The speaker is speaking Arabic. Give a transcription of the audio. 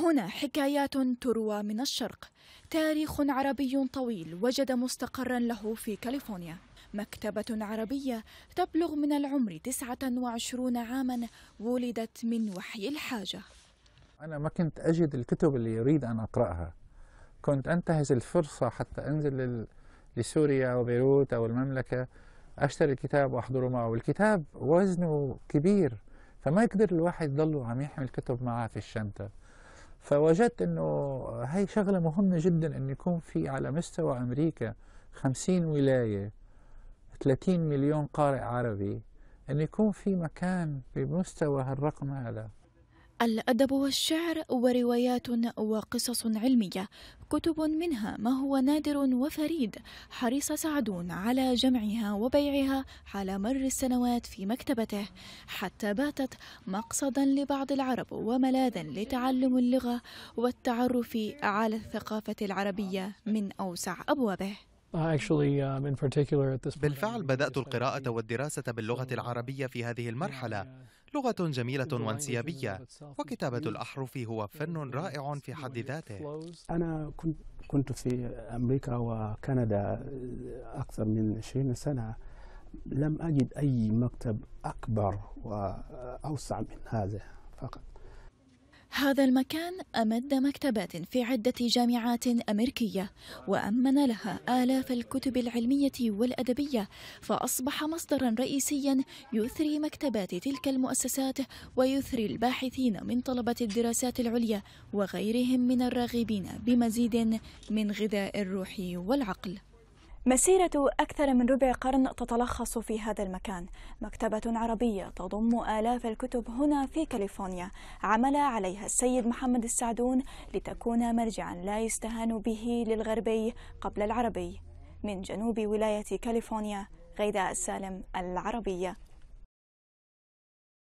هنا حكايات تروى من الشرق تاريخ عربي طويل وجد مستقرا له في كاليفورنيا مكتبة عربية تبلغ من العمر 29 عاما ولدت من وحي الحاجة أنا ما كنت أجد الكتب اللي يريد أن أقرأها كنت أنتهز الفرصة حتى أنزل لسوريا أو بيروت أو المملكة أشتري الكتاب وأحضره معه والكتاب وزنه كبير فما يقدر الواحد يضله عم يحمل كتب معه في الشنطة فوجدت انه هاي شغله مهمه جدا انه يكون في على مستوى امريكا 50 ولايه 30 مليون قارئ عربي انه يكون في مكان بمستوى هالرقم هذا الأدب والشعر وروايات وقصص علمية كتب منها ما هو نادر وفريد حرص سعدون على جمعها وبيعها على مر السنوات في مكتبته حتى باتت مقصدا لبعض العرب وملاذا لتعلم اللغة والتعرف على الثقافة العربية من أوسع أبوابه Uh, um, بالفعل بدأت القراءة والدراسة باللغة العربية في هذه المرحلة uh, لغة جميلة وانسيابية وكتابة الأحرف هو فن رائع في حد ذاته أنا كنت في أمريكا وكندا أكثر من 20 سنة لم أجد أي مكتب أكبر وأوسع من هذا فقط هذا المكان أمد مكتبات في عدة جامعات أمريكية وأمن لها آلاف الكتب العلمية والأدبية فأصبح مصدرا رئيسيا يثري مكتبات تلك المؤسسات ويثري الباحثين من طلبة الدراسات العليا وغيرهم من الراغبين بمزيد من غذاء الروح والعقل مسيرة أكثر من ربع قرن تتلخص في هذا المكان مكتبة عربية تضم آلاف الكتب هنا في كاليفورنيا عمل عليها السيد محمد السعدون لتكون مرجعا لا يستهان به للغربي قبل العربي من جنوب ولاية كاليفورنيا غيداء السالم العربية